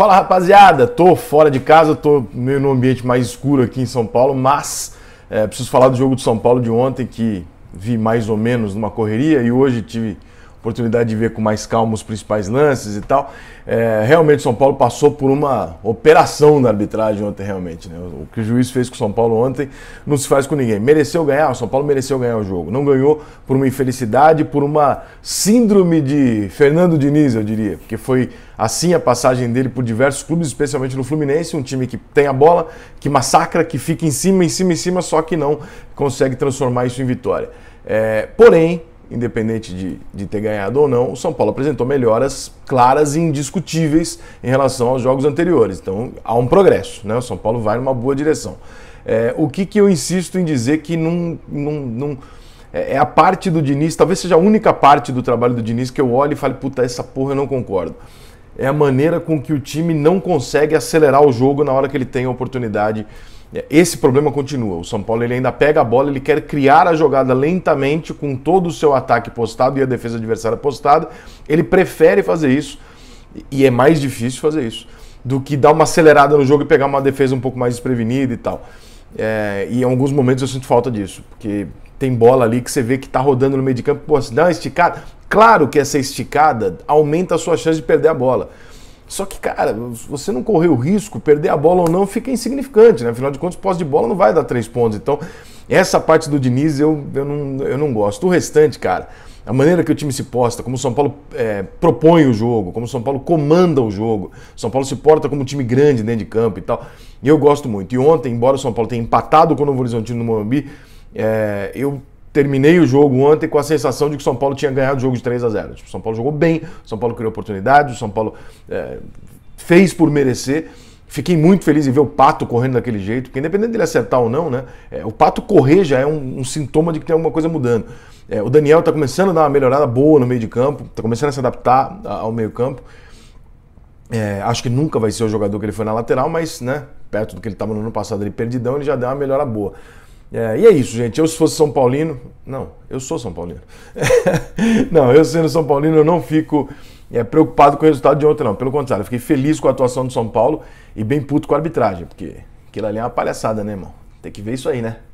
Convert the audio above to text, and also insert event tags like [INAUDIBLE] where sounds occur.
Fala rapaziada, tô fora de casa, tô meio no ambiente mais escuro aqui em São Paulo, mas é, preciso falar do jogo do São Paulo de ontem que vi mais ou menos numa correria e hoje tive oportunidade de ver com mais calma os principais lances e tal. É, realmente, São Paulo passou por uma operação na arbitragem ontem, realmente. Né? O que o juiz fez com o São Paulo ontem não se faz com ninguém. Mereceu ganhar, o São Paulo mereceu ganhar o jogo. Não ganhou por uma infelicidade, por uma síndrome de Fernando Diniz, eu diria, porque foi assim a passagem dele por diversos clubes, especialmente no Fluminense, um time que tem a bola, que massacra, que fica em cima, em cima, em cima, só que não consegue transformar isso em vitória. É, porém, independente de, de ter ganhado ou não, o São Paulo apresentou melhoras claras e indiscutíveis em relação aos jogos anteriores. Então há um progresso, né? O São Paulo vai numa boa direção. É, o que, que eu insisto em dizer que não, não é, é a parte do Diniz, talvez seja a única parte do trabalho do Diniz que eu olho e falo, puta, essa porra eu não concordo. É a maneira com que o time não consegue acelerar o jogo na hora que ele tem a oportunidade esse problema continua. O São Paulo ele ainda pega a bola, ele quer criar a jogada lentamente com todo o seu ataque postado e a defesa adversária postada. Ele prefere fazer isso e é mais difícil fazer isso do que dar uma acelerada no jogo e pegar uma defesa um pouco mais desprevenida e tal. É, e em alguns momentos eu sinto falta disso, porque tem bola ali que você vê que está rodando no meio de campo, pô, se dá uma esticada. Claro que essa esticada aumenta a sua chance de perder a bola. Só que, cara, você não correr o risco, perder a bola ou não fica insignificante, né? Afinal de contas, posse de bola não vai dar três pontos. Então, essa parte do Diniz eu, eu, não, eu não gosto. O restante, cara, a maneira que o time se posta, como o São Paulo é, propõe o jogo, como o São Paulo comanda o jogo, o São Paulo se porta como um time grande dentro de campo e tal. eu gosto muito. E ontem, embora o São Paulo tenha empatado com o Novo Horizontino no Morumbi, é, eu terminei o jogo ontem com a sensação de que o São Paulo tinha ganhado o jogo de 3 a 0 tipo, o São Paulo jogou bem, o São Paulo criou oportunidades, o São Paulo é, fez por merecer. Fiquei muito feliz em ver o Pato correndo daquele jeito, porque independente dele acertar ou não, né? É, o Pato correr já é um, um, sintoma de que tem alguma coisa mudando. É, o Daniel está começando a dar uma melhorada boa no meio de campo, está começando a se adaptar ao meio campo. É, acho que nunca vai ser o jogador que ele foi na lateral, mas né, perto do que ele estava no ano passado, ele perdidão, ele já deu uma melhora boa. É, e é isso, gente. Eu, se fosse São Paulino. Não, eu sou São Paulino. [LAUGHS] não, eu sendo São Paulino, eu não fico é, preocupado com o resultado de ontem, não. Pelo contrário, eu fiquei feliz com a atuação do São Paulo e bem puto com a arbitragem, porque aquilo ali é uma palhaçada, né, irmão? Tem que ver isso aí, né?